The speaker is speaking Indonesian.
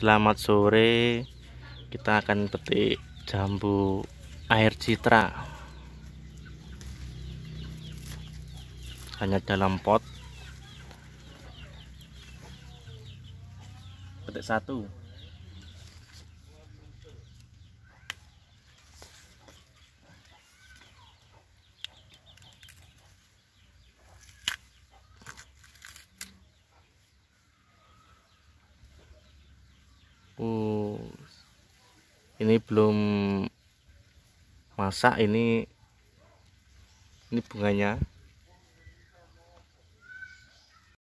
Selamat sore. Kita akan petik jambu air citra. Hanya dalam pot. Petik satu. uh, ini belum masak ini ini bunganya